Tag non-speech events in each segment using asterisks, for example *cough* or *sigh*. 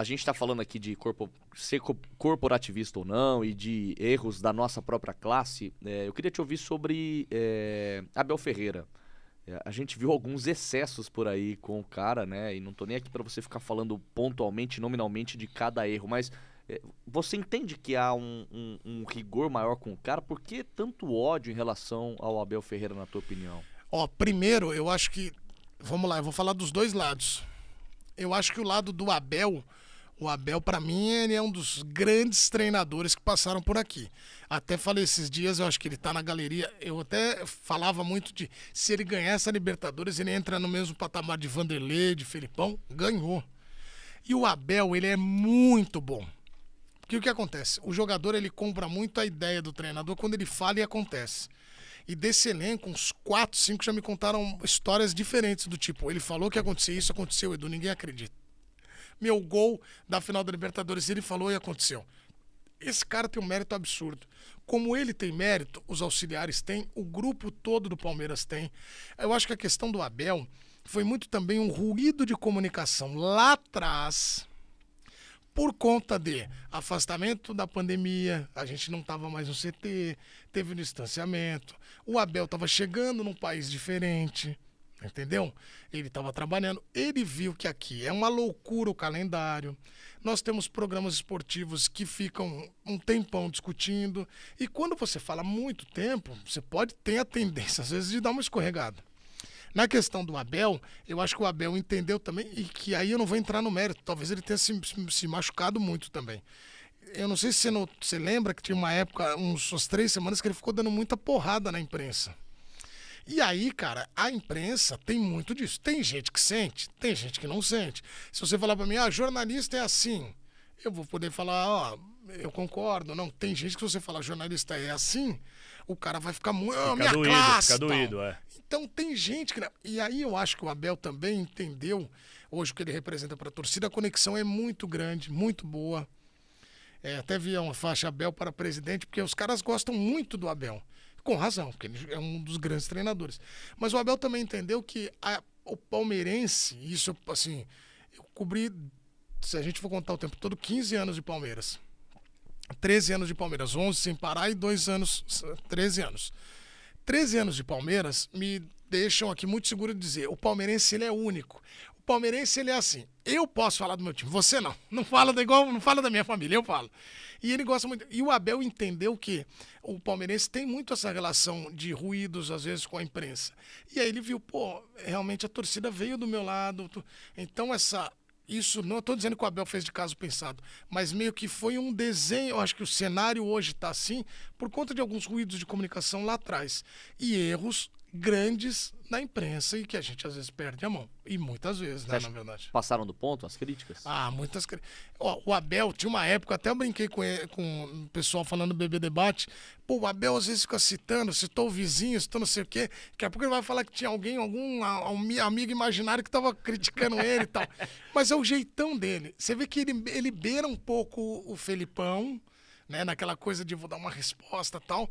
a gente está falando aqui de corpo, ser corporativista ou não e de erros da nossa própria classe. É, eu queria te ouvir sobre é, Abel Ferreira. É, a gente viu alguns excessos por aí com o cara, né? E não tô nem aqui para você ficar falando pontualmente, nominalmente de cada erro, mas é, você entende que há um, um, um rigor maior com o cara? Por que tanto ódio em relação ao Abel Ferreira, na tua opinião? Ó, primeiro, eu acho que. Vamos lá, eu vou falar dos dois lados. Eu acho que o lado do Abel o Abel, para mim, ele é um dos grandes treinadores que passaram por aqui. Até falei esses dias, eu acho que ele está na galeria. Eu até falava muito de se ele ganhar essa Libertadores, ele entra no mesmo patamar de Vanderlei, de Felipão. Ganhou. E o Abel, ele é muito bom. Porque o que acontece? O jogador, ele compra muito a ideia do treinador quando ele fala e acontece. E desse elenco, uns 4, 5 já me contaram histórias diferentes do tipo, ele falou que aconteceu isso, aconteceu, Edu, ninguém acredita meu gol da final da Libertadores. Ele falou e aconteceu. Esse cara tem um mérito absurdo. Como ele tem mérito, os auxiliares têm, o grupo todo do Palmeiras tem. Eu acho que a questão do Abel foi muito também um ruído de comunicação lá atrás por conta de afastamento da pandemia, a gente não estava mais no CT, teve um distanciamento, o Abel estava chegando num país diferente. Entendeu? Ele estava trabalhando, ele viu que aqui é uma loucura o calendário. Nós temos programas esportivos que ficam um tempão discutindo. E quando você fala muito tempo, você pode ter a tendência, às vezes, de dar uma escorregada. Na questão do Abel, eu acho que o Abel entendeu também, e que aí eu não vou entrar no mérito, talvez ele tenha se, se machucado muito também. Eu não sei se você, não, você lembra que tinha uma época, uns, umas três semanas, que ele ficou dando muita porrada na imprensa. E aí, cara, a imprensa tem muito disso. Tem gente que sente, tem gente que não sente. Se você falar para mim, ah, jornalista é assim, eu vou poder falar, ó, eu concordo. Não, tem gente que você fala jornalista é assim, o cara vai ficar muito. Oh, ah, minha doído, classe. Fica doído, é. Então tem gente que. E aí eu acho que o Abel também entendeu hoje o que ele representa para a torcida. A conexão é muito grande, muito boa. É, até via uma faixa Abel para presidente, porque os caras gostam muito do Abel. Com razão, porque ele é um dos grandes treinadores. Mas o Abel também entendeu que a, o palmeirense, isso assim, eu cobri, se a gente for contar o tempo todo, 15 anos de Palmeiras. 13 anos de Palmeiras, 11 sem parar e 2 anos, 13 anos. 13 anos de Palmeiras me deixam aqui muito seguro de dizer, o palmeirense ele é único. O palmeirense, ele é assim. Eu posso falar do meu time, você não. Não fala da, igual, não fala da minha família, eu falo. E ele gosta muito. E o Abel entendeu que o palmeirense tem muito essa relação de ruídos, às vezes, com a imprensa. E aí ele viu, pô, realmente a torcida veio do meu lado. Então essa isso não estou dizendo que o Abel fez de caso pensado, mas meio que foi um desenho. Eu acho que o cenário hoje está assim por conta de alguns ruídos de comunicação lá atrás e erros grandes na imprensa e que a gente às vezes perde a mão. E muitas vezes, né, na verdade. Passaram do ponto as críticas? Ah, muitas críticas. O Abel, tinha uma época, até eu brinquei com, ele, com o pessoal falando do Bebê Debate. Pô, o Abel às vezes fica citando, citou o vizinho, citou não sei o quê. Daqui a pouco ele vai falar que tinha alguém, algum amigo imaginário que tava criticando *laughs* ele e tal. Mas é o jeitão dele. Você vê que ele, ele beira um pouco o Felipão né? Naquela coisa de vou dar uma resposta tal.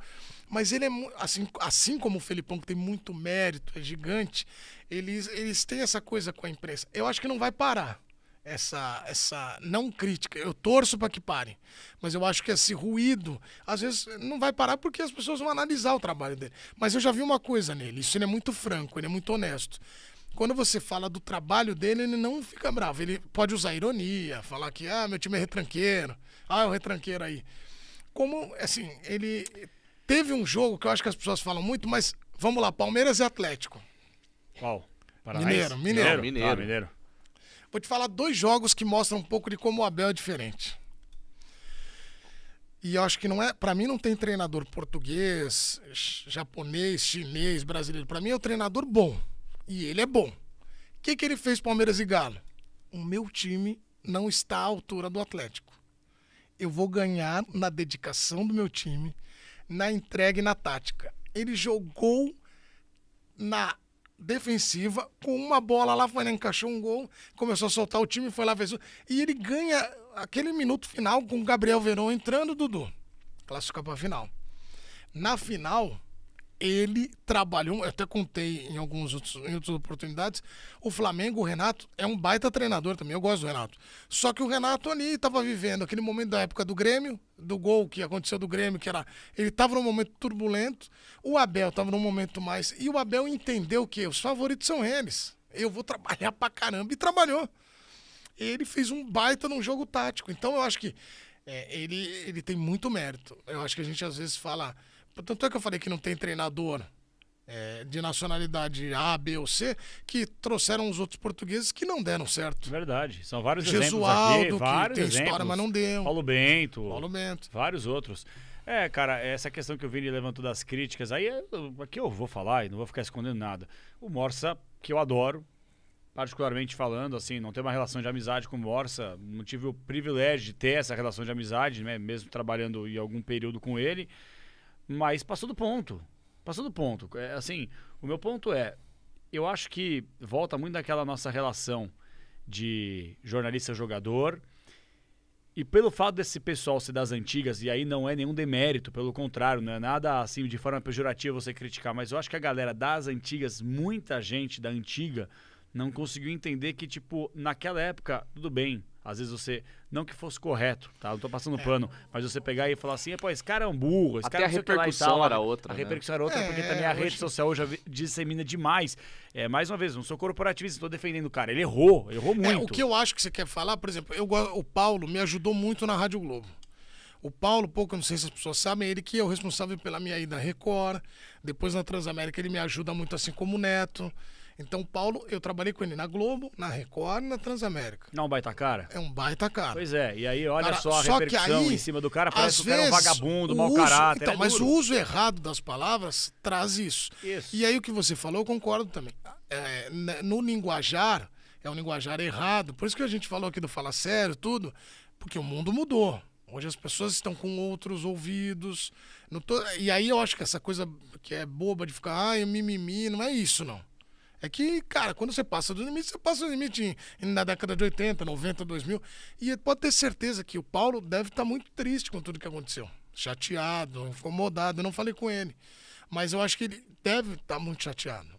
Mas ele é assim, assim como o Felipão, que tem muito mérito, é gigante, eles, eles têm essa coisa com a imprensa. Eu acho que não vai parar essa, essa não crítica. Eu torço para que pare, mas eu acho que esse ruído, às vezes, não vai parar porque as pessoas vão analisar o trabalho dele. Mas eu já vi uma coisa nele, isso ele é muito franco, ele é muito honesto. Quando você fala do trabalho dele, ele não fica bravo. Ele pode usar ironia, falar que, ah, meu time é retranqueiro, ah, é o retranqueiro aí como, assim, ele teve um jogo que eu acho que as pessoas falam muito, mas vamos lá, Palmeiras e Atlético. Qual? Paraná. Mineiro, Mineiro. Não, ah, mineiro. Ah, mineiro. Vou te falar dois jogos que mostram um pouco de como o Abel é diferente. E eu acho que não é, para mim não tem treinador português, japonês, chinês, brasileiro. Para mim é um treinador bom. E ele é bom. O que, que ele fez Palmeiras e Galo? O meu time não está à altura do Atlético eu vou ganhar na dedicação do meu time, na entrega e na tática. Ele jogou na defensiva com uma bola lá, foi lá, encaixou um gol, começou a soltar o time, foi lá, fez. E ele ganha aquele minuto final com o Gabriel Verão entrando, Dudu. Classificar pra final. Na final, ele trabalhou, eu até contei em algumas outros, em outras oportunidades, o Flamengo, o Renato, é um baita treinador também, eu gosto do Renato. Só que o Renato ali estava vivendo aquele momento da época do Grêmio, do gol que aconteceu do Grêmio, que era. Ele estava num momento turbulento, o Abel estava num momento mais. E o Abel entendeu que os favoritos são eles. Eu vou trabalhar pra caramba, e trabalhou. Ele fez um baita num jogo tático. Então eu acho que é, ele, ele tem muito mérito. Eu acho que a gente às vezes fala. Tanto é que eu falei que não tem treinador é, de nacionalidade A, B ou C que trouxeram os outros portugueses que não deram certo. Verdade. São vários Jesualdo, exemplos aqui. Vários que tem história, mas não deu. Paulo Bento. Paulo Bento. Vários outros. É, cara, essa questão que o Vini levantou das críticas, aí é, aqui eu vou falar e não vou ficar escondendo nada. O Morsa, que eu adoro, particularmente falando, assim, não ter uma relação de amizade com o Morsa, não tive o privilégio de ter essa relação de amizade, né, mesmo trabalhando em algum período com ele. Mas passou do ponto. Passou do ponto. É, assim, o meu ponto é, eu acho que volta muito daquela nossa relação de jornalista-jogador. E pelo fato desse pessoal ser das antigas, e aí não é nenhum demérito, pelo contrário, não é nada assim de forma pejorativa você criticar, mas eu acho que a galera das antigas, muita gente da antiga, não conseguiu entender que, tipo, naquela época, tudo bem, às vezes você, não que fosse correto, tá? Não tô passando é. pano, mas você pegar e falar assim, é, pô, esse cara é um burro, esse Até cara a repercussão tal, era outra. A né? repercussão era outra, é, porque também a hoje... rede social hoje dissemina demais. É, mais uma vez, não sou corporativista, estou defendendo o cara. Ele errou, errou é, muito. É, o que eu acho que você quer falar, por exemplo, eu, o Paulo me ajudou muito na Rádio Globo. O Paulo, pouco, não sei se as pessoas sabem, ele que é o responsável pela minha ida à Record. Depois na Transamérica ele me ajuda muito, assim como o Neto. Então, Paulo, eu trabalhei com ele na Globo, na Record, na Transamérica. Não, é um baita cara. É um baita cara. Pois é, e aí olha cara, só a só repercussão aí, em cima do cara, parece que o cara é um vagabundo, mau uso, caráter. Então, é mas duro. o uso errado das palavras traz isso. isso. E aí o que você falou, eu concordo também. É, né, no linguajar, é um linguajar errado. Por isso que a gente falou aqui do falar sério, tudo, porque o mundo mudou. Hoje as pessoas estão com outros ouvidos. Tô... E aí eu acho que essa coisa que é boba de ficar, ai, mimimi, não é isso, não. É que, cara, quando você passa do limite, você passa do limite em, na década de 80, 90, 2000. E pode ter certeza que o Paulo deve estar tá muito triste com tudo que aconteceu. Chateado, incomodado. Eu não falei com ele. Mas eu acho que ele deve estar tá muito chateado.